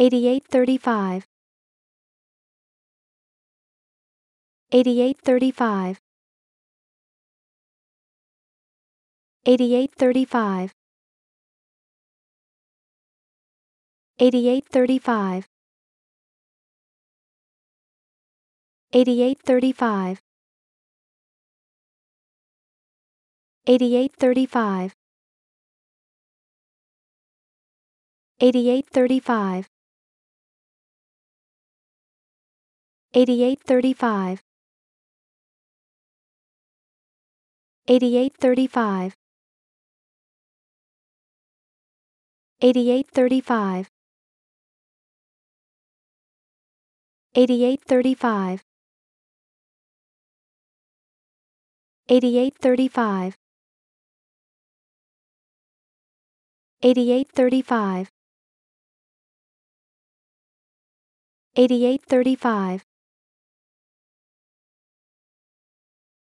8835 8835 8835 8835 8835 8835 8835 8835 8835 8835 8835 8835 8835 8835